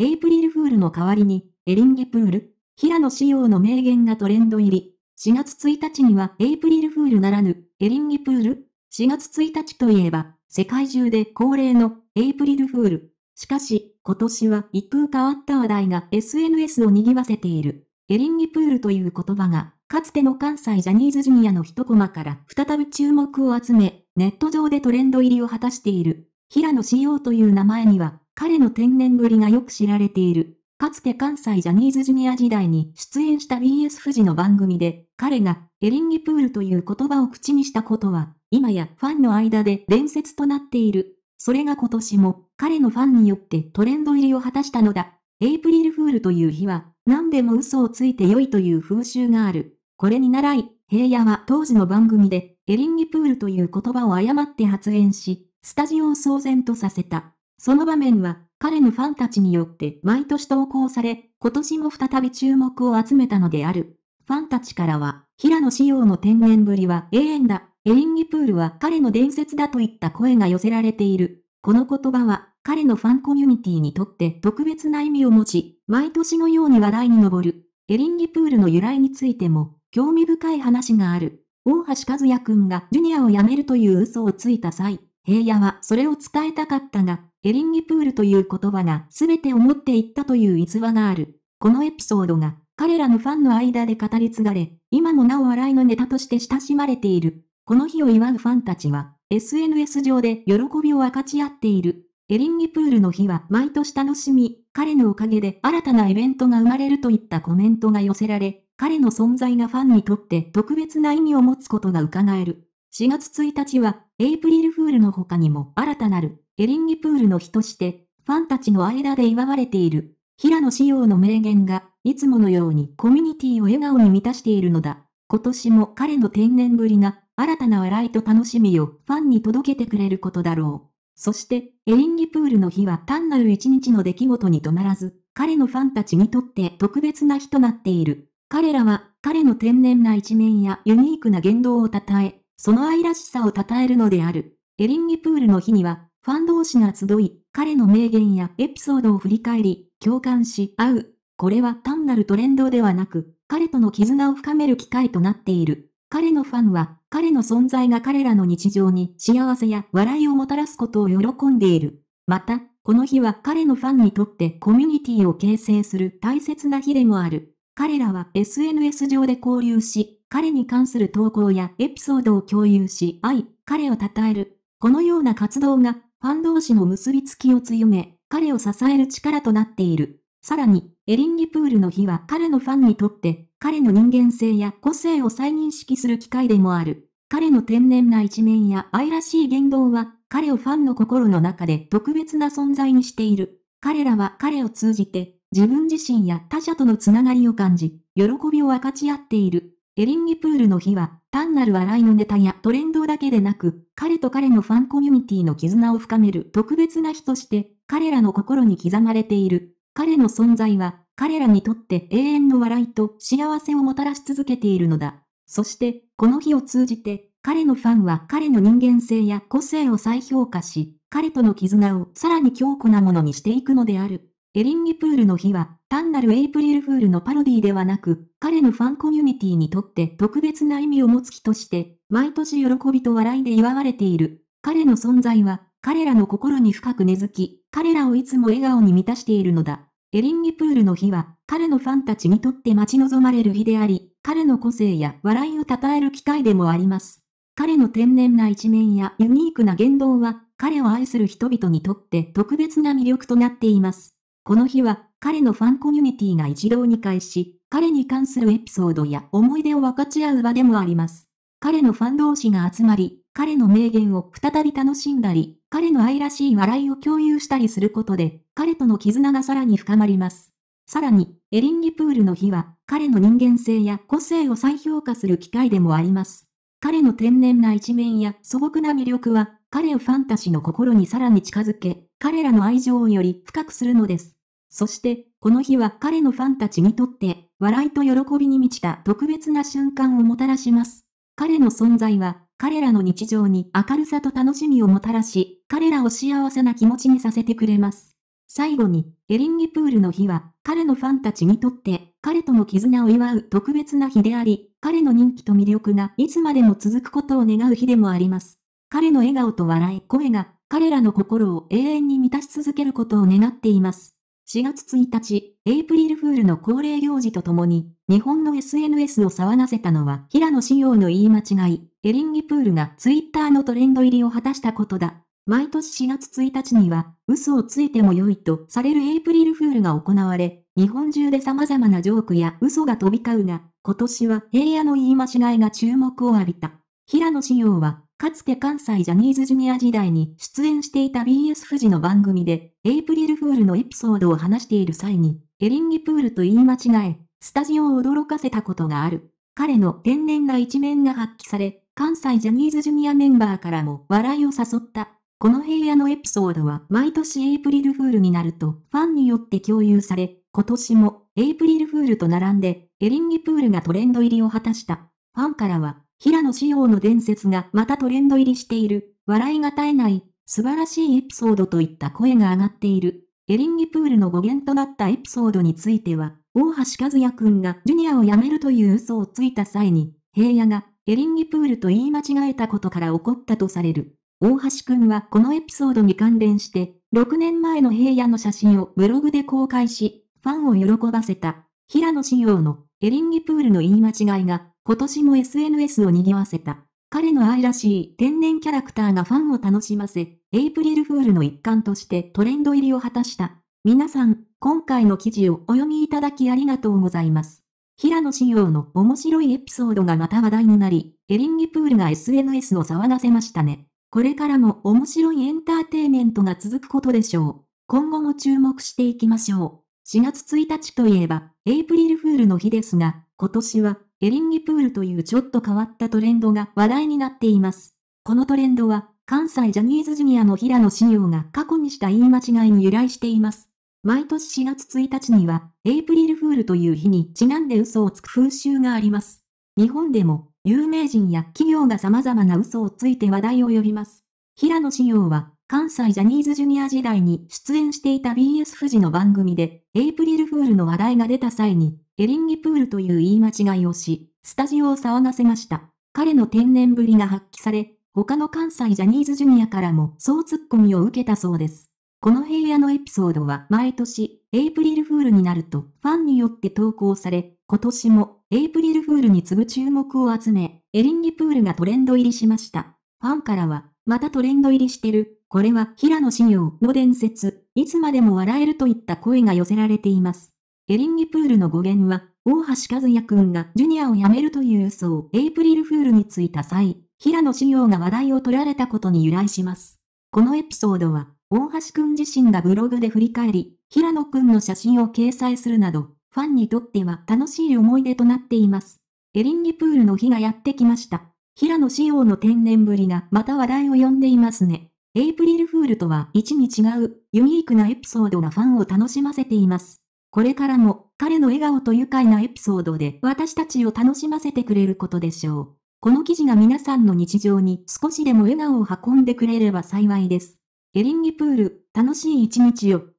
エイプリルフールの代わりに、エリンゲプール、平野仕様の名言がトレンド入り。4月1日にはエイプリルフールならぬ、エリンゲプール ?4 月1日といえば、世界中で恒例のエイプリルフール。しかし、今年は一風変わった話題が SNS を賑わせている。エリンギプールという言葉が、かつての関西ジャニーズジュニアの一コマから再び注目を集め、ネット上でトレンド入りを果たしている。平野仕様という名前には、彼の天然ぶりがよく知られている。かつて関西ジャニーズジュニア時代に出演した BS 富士の番組で、彼がエリンギプールという言葉を口にしたことは、今やファンの間で伝説となっている。それが今年も彼のファンによってトレンド入りを果たしたのだ。エイプリルフールという日は、何でも嘘をついて良いという風習がある。これに習い、平野は当時の番組で、エリンギプールという言葉を誤って発言し、スタジオを騒然とさせた。その場面は、彼のファンたちによって毎年投稿され、今年も再び注目を集めたのである。ファンたちからは、平野紫耀の天然ぶりは永遠だ。エリンギプールは彼の伝説だといった声が寄せられている。この言葉は、彼のファンコミュニティにとって特別な意味を持ち、毎年のように話題に上る。エリンギプールの由来についても、興味深い話がある。大橋和也くんがジュニアを辞めるという嘘をついた際、平野はそれを伝えたかったが、エリンギプールという言葉が全てを持っていったという逸話がある。このエピソードが彼らのファンの間で語り継がれ、今もなお笑いのネタとして親しまれている。この日を祝うファンたちは、SNS 上で喜びを分かち合っている。エリンギプールの日は毎年楽しみ、彼のおかげで新たなイベントが生まれるといったコメントが寄せられ、彼の存在がファンにとって特別な意味を持つことが伺える。4月1日はエイプリルフールの他にも新たなるエリンギプールの日として、ファンたちの間で祝われている、平野紫耀の名言が、いつものようにコミュニティを笑顔に満たしているのだ。今年も彼の天然ぶりが、新たな笑いと楽しみをファンに届けてくれることだろう。そして、エリンギプールの日は単なる一日の出来事に止まらず、彼のファンたちにとって特別な日となっている。彼らは、彼の天然な一面やユニークな言動を称え、その愛らしさを称えるのである。エリンギプールの日には、ファン同士が集い、彼の名言やエピソードを振り返り、共感し合う。これは単なるトレンドではなく、彼との絆を深める機会となっている。彼のファンは、彼の存在が彼らの日常に幸せや笑いをもたらすことを喜んでいる。また、この日は彼のファンにとってコミュニティを形成する大切な日でもある。彼らは SNS 上で交流し、彼に関する投稿やエピソードを共有し、愛、彼を称える。このような活動が、ファン同士の結びつきを強め、彼を支える力となっている。さらに、エリンギプールの日は彼のファンにとって、彼の人間性や個性を再認識する機会でもある。彼の天然な一面や愛らしい言動は、彼をファンの心の中で特別な存在にしている。彼らは彼を通じて、自分自身や他者とのつながりを感じ、喜びを分かち合っている。エリンギプールの日は、単なる笑いのネタやトレンドだけでなく、彼と彼のファンコミュニティの絆を深める特別な日として、彼らの心に刻まれている。彼の存在は、彼らにとって永遠の笑いと幸せをもたらし続けているのだ。そして、この日を通じて、彼のファンは彼の人間性や個性を再評価し、彼との絆をさらに強固なものにしていくのである。エリンギプールの日は、単なるエイプリルフールのパロディではなく、彼のファンコミュニティにとって特別な意味を持つ日として、毎年喜びと笑いで祝われている。彼の存在は、彼らの心に深く根付き、彼らをいつも笑顔に満たしているのだ。エリンギプールの日は、彼のファンたちにとって待ち望まれる日であり、彼の個性や笑いを称える機会でもあります。彼の天然な一面やユニークな言動は、彼を愛する人々にとって特別な魅力となっています。この日は、彼のファンコミュニティが一堂に会し、彼に関するエピソードや思い出を分かち合う場でもあります。彼のファン同士が集まり、彼の名言を再び楽しんだり、彼の愛らしい笑いを共有したりすることで、彼との絆がさらに深まります。さらに、エリンギプールの日は、彼の人間性や個性を再評価する機会でもあります。彼の天然な一面や素朴な魅力は、彼をファンタちーの心にさらに近づけ、彼らの愛情をより深くするのです。そして、この日は彼のファンたちにとって、笑いと喜びに満ちた特別な瞬間をもたらします。彼の存在は、彼らの日常に明るさと楽しみをもたらし、彼らを幸せな気持ちにさせてくれます。最後に、エリンギプールの日は、彼のファンたちにとって、彼との絆を祝う特別な日であり、彼の人気と魅力がいつまでも続くことを願う日でもあります。彼の笑顔と笑い声が、彼らの心を永遠に満たし続けることを願っています。4月1日、エイプリルフールの恒例行事とともに、日本の SNS を騒がせたのは平野紫耀の言い間違い、エリンギプールがツイッターのトレンド入りを果たしたことだ。毎年4月1日には、嘘をついても良いとされるエイプリルフールが行われ、日本中で様々なジョークや嘘が飛び交うが、今年は平野の言い間違いが注目を浴びた。平野紫耀はかつて関西ジャニーズジュニア時代に出演していた BS 富士の番組で、エイプリルフールのエピソードを話している際に、エリンギプールと言い間違え、スタジオを驚かせたことがある。彼の天然な一面が発揮され、関西ジャニーズジュニアメンバーからも笑いを誘った。この平野のエピソードは毎年エイプリルフールになるとファンによって共有され、今年もエイプリルフールと並んでエリンギプールがトレンド入りを果たした。ファンからは平野紫耀の伝説がまたトレンド入りしている、笑いが絶えない、素晴らしいエピソードといった声が上がっている。エリンギプールの語源となったエピソードについては、大橋和也くんがジュニアを辞めるという嘘をついた際に、平野がエリンギプールと言い間違えたことから起こったとされる。大橋くんはこのエピソードに関連して、6年前の平野の写真をブログで公開し、ファンを喜ばせた、平野仕様のエリンギプールの言い間違いが今年も SNS を賑わせた。彼の愛らしい天然キャラクターがファンを楽しませ、エイプリルフールの一環としてトレンド入りを果たした。皆さん、今回の記事をお読みいただきありがとうございます。平野紫耀の面白いエピソードがまた話題になり、エリンギプールが SNS を騒がせましたね。これからも面白いエンターテイメントが続くことでしょう。今後も注目していきましょう。4月1日といえば、エイプリルフールの日ですが、今年はエリンギプールというちょっと変わったトレンドが話題になっています。このトレンドは、関西ジャニーズジュニアの平野紫耀が過去にした言い間違いに由来しています。毎年4月1日には、エイプリルフールという日にちなんで嘘をつく風習があります。日本でも、有名人や企業が様々な嘘をついて話題を呼びます。平野紫耀は、関西ジャニーズジュニア時代に出演していた BS 富士の番組で、エイプリルフールの話題が出た際に、エリンギプールという言い間違いをし、スタジオを騒がせました。彼の天然ぶりが発揮され、他の関西ジャニーズジュニアからもそうツッコミを受けたそうです。この平野のエピソードは毎年、エイプリルフールになるとファンによって投稿され、今年もエイプリルフールに次ぐ注目を集め、エリンギプールがトレンド入りしました。ファンからは、またトレンド入りしてる、これは平野紫耀の伝説、いつまでも笑えるといった声が寄せられています。エリンギプールの語源は、大橋和也くんがジュニアを辞めるという嘘をエイプリルフールについた際、平野紫耀が話題を取られたことに由来します。このエピソードは、大橋くん自身がブログで振り返り、平野くんの写真を掲載するなど、ファンにとっては楽しい思い出となっています。エリンギプールの日がやってきました。平野紫耀の天然ぶりがまた話題を呼んでいますね。エイプリルフールとは一味違う、ユニークなエピソードがファンを楽しませています。これからも彼の笑顔と愉快なエピソードで私たちを楽しませてくれることでしょう。この記事が皆さんの日常に少しでも笑顔を運んでくれれば幸いです。エリンギプール、楽しい一日を。